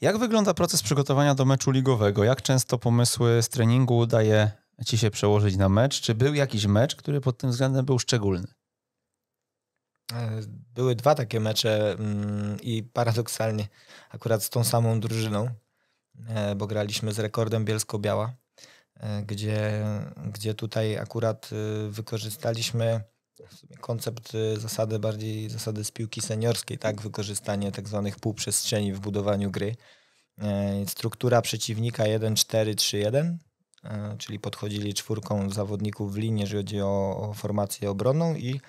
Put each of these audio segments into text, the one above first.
Jak wygląda proces przygotowania do meczu ligowego? Jak często pomysły z treningu udaje ci się przełożyć na mecz? Czy był jakiś mecz, który pod tym względem był szczególny? E, były dwa takie mecze mm, i paradoksalnie akurat z tą samą drużyną, e, bo graliśmy z rekordem Bielsko-Biała, e, gdzie, gdzie tutaj akurat y, wykorzystaliśmy koncept y, zasady, bardziej zasady z piłki seniorskiej, tak? Wykorzystanie tak zwanych półprzestrzeni w budowaniu gry. E, struktura przeciwnika 1-4-3-1, e, czyli podchodzili czwórką zawodników w linii, jeżeli chodzi o, formację obronną i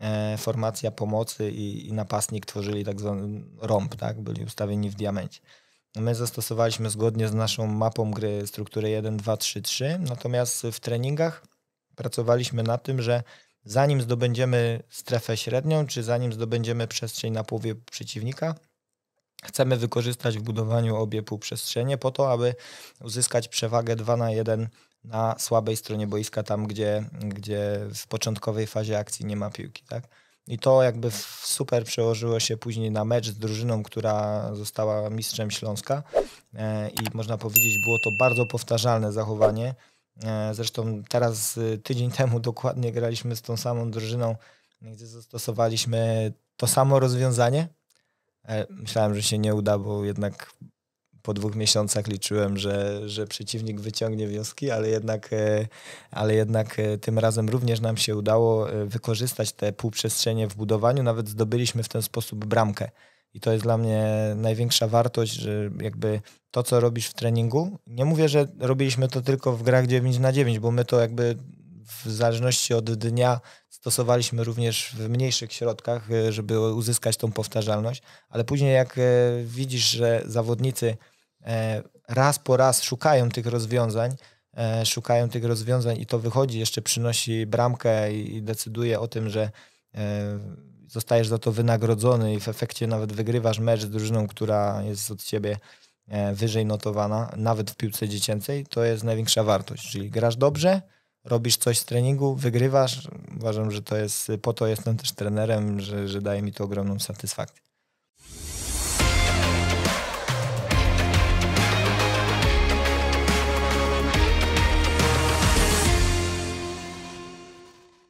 e, formacja pomocy i, i napastnik tworzyli tak zwany rąb, tak? Byli ustawieni w diamencie. My zastosowaliśmy zgodnie z naszą mapą gry strukturę 1-2-3-3, natomiast w treningach pracowaliśmy na tym, że zanim zdobędziemy strefę średnią, czy zanim zdobędziemy przestrzeń na połowie przeciwnika, chcemy wykorzystać w budowaniu obie półprzestrzenie po to, aby uzyskać przewagę 2 na 1 na słabej stronie boiska, tam gdzie, gdzie w początkowej fazie akcji nie ma piłki. Tak? I to jakby super przełożyło się później na mecz z drużyną, która została mistrzem Śląska. E, I można powiedzieć, było to bardzo powtarzalne zachowanie. E, zresztą teraz y, tydzień temu dokładnie graliśmy z tą samą drużyną, gdzie zastosowaliśmy to samo rozwiązanie. E, myślałem, że się nie uda, bo jednak po dwóch miesiącach liczyłem, że, że przeciwnik wyciągnie wnioski, ale jednak, e, ale jednak tym razem również nam się udało wykorzystać te półprzestrzenie w budowaniu. Nawet zdobyliśmy w ten sposób bramkę. I to jest dla mnie największa wartość, że jakby to, co robisz w treningu, nie mówię, że robiliśmy to tylko w grach 9 na 9, bo my to jakby w zależności od dnia stosowaliśmy również w mniejszych środkach, e, żeby uzyskać tą powtarzalność, ale później jak e, widzisz, że zawodnicy e, raz po raz szukają tych rozwiązań, szukają tych rozwiązań i to wychodzi, jeszcze przynosi bramkę i decyduje o tym, że zostajesz za to wynagrodzony i w efekcie nawet wygrywasz mecz z drużyną, która jest od ciebie e, wyżej notowana, nawet w piłce dziecięcej, to jest największa wartość. Czyli grasz dobrze, robisz coś z treningu, wygrywasz. Uważam, że to jest, po to jestem też trenerem, że, że daje mi to ogromną satysfakcję.